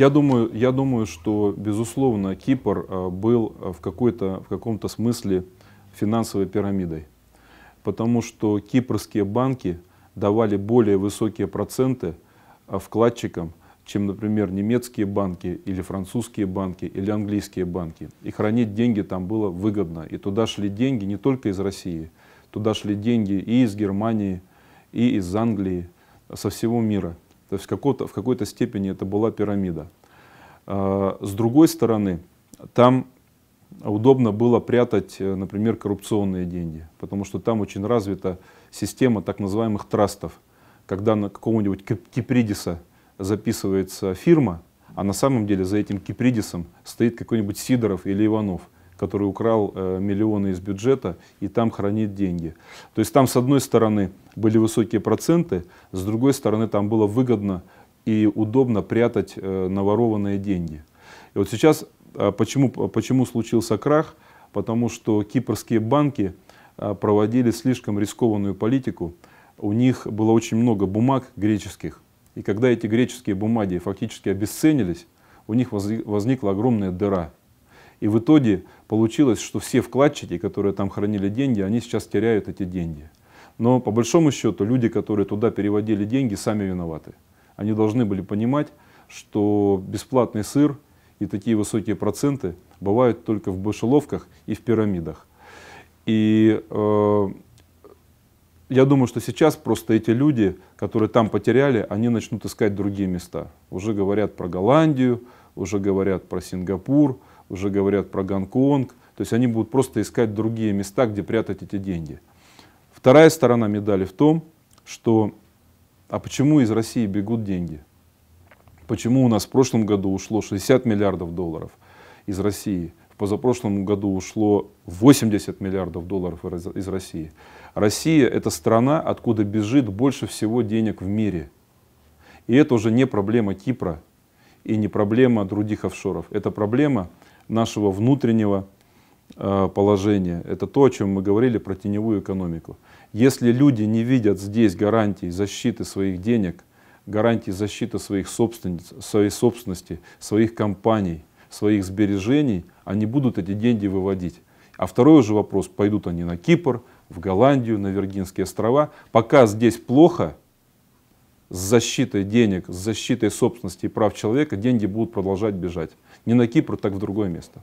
Я думаю, я думаю, что, безусловно, Кипр э, был э, в, какой-то, в каком-то смысле финансовой пирамидой. Потому что кипрские банки давали более высокие проценты э, вкладчикам, чем, например, немецкие банки или французские банки или английские банки. И хранить деньги там было выгодно. И туда шли деньги не только из России, туда шли деньги и из Германии, и из Англии, со всего мира. То есть в какой-то, в какой-то степени это была пирамида. А, с другой стороны, там удобно было прятать, э, например, коррупционные деньги, потому что там очень развита система так называемых трастов, когда на какого-нибудь кипридиса записывается фирма, а на самом деле за этим кипридисом стоит какой-нибудь Сидоров или Иванов – который украл э, миллионы из бюджета и там хранит деньги. То есть там с одной стороны были высокие проценты, с другой стороны там было выгодно и удобно прятать э, наворованные деньги. И вот сейчас а, почему, а, почему случился крах? Потому что кипрские банки а, проводили слишком рискованную политику. У них было очень много бумаг греческих. И когда эти греческие бумаги фактически обесценились, у них возникла огромная дыра – и в итоге получилось, что все вкладчики, которые там хранили деньги, они сейчас теряют эти деньги. Но по большому счету люди, которые туда переводили деньги, сами виноваты. Они должны были понимать, что бесплатный сыр и такие высокие проценты бывают только в башеловках и в пирамидах. И э, я думаю, что сейчас просто эти люди, которые там потеряли, они начнут искать другие места. Уже говорят про Голландию, уже говорят про Сингапур, уже говорят про Гонконг. То есть они будут просто искать другие места, где прятать эти деньги. Вторая сторона медали в том, что а почему из России бегут деньги? Почему у нас в прошлом году ушло 60 миллиардов долларов из России? В позапрошлом году ушло 80 миллиардов долларов из России. Россия – это страна, откуда бежит больше всего денег в мире. И это уже не проблема Кипра и не проблема других офшоров. Это проблема нашего внутреннего э, положения, Это то, о чем мы говорили про теневую экономику. Если люди не видят здесь гарантий защиты своих денег, гарантий защиты своих собственниц, своей собственности, своих компаний, своих сбережений, они будут эти деньги выводить. А второй уже вопрос, пойдут они на Кипр, в Голландию, на Виргинские острова. Пока здесь плохо, с защитой денег, с защитой собственности и прав человека, деньги будут продолжать бежать. Не на Кипр, так в другое место.